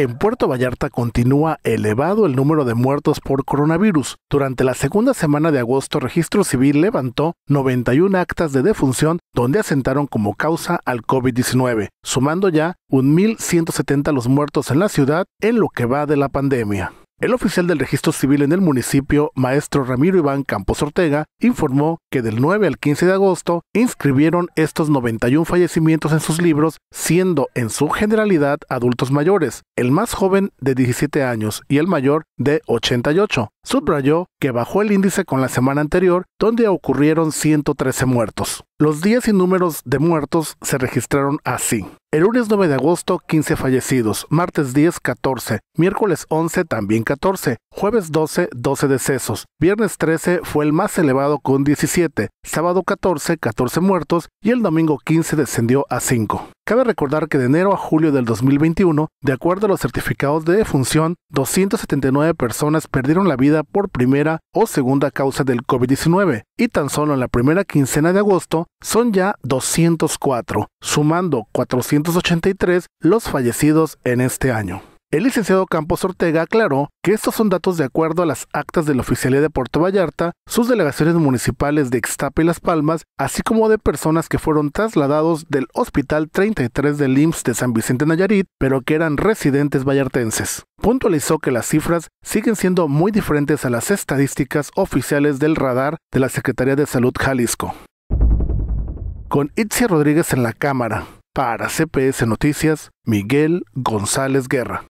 En Puerto Vallarta continúa elevado el número de muertos por coronavirus. Durante la segunda semana de agosto, Registro Civil levantó 91 actas de defunción donde asentaron como causa al COVID-19, sumando ya 1.170 los muertos en la ciudad en lo que va de la pandemia. El oficial del registro civil en el municipio, maestro Ramiro Iván Campos Ortega, informó que del 9 al 15 de agosto inscribieron estos 91 fallecimientos en sus libros, siendo en su generalidad adultos mayores, el más joven de 17 años y el mayor de 88. Subrayó que bajó el índice con la semana anterior, donde ocurrieron 113 muertos. Los días y números de muertos se registraron así. El lunes 9 de agosto, 15 fallecidos. Martes 10, 14. Miércoles 11, también 14. Jueves 12, 12 decesos. Viernes 13 fue el más elevado con 17. Sábado 14, 14 muertos. Y el domingo 15 descendió a 5. Cabe recordar que de enero a julio del 2021, de acuerdo a los certificados de defunción, 279 personas perdieron la vida por primera o segunda causa del COVID-19. Y tan solo en la primera quincena de agosto, son ya 204, sumando 483 los fallecidos en este año. El licenciado Campos Ortega aclaró que estos son datos de acuerdo a las actas de la Oficialía de Puerto Vallarta, sus delegaciones municipales de Ixtapa y Las Palmas, así como de personas que fueron trasladados del Hospital 33 del IMSS de San Vicente Nayarit, pero que eran residentes vallartenses. Puntualizó que las cifras siguen siendo muy diferentes a las estadísticas oficiales del radar de la Secretaría de Salud Jalisco con Itzia Rodríguez en la cámara. Para CPS Noticias, Miguel González Guerra.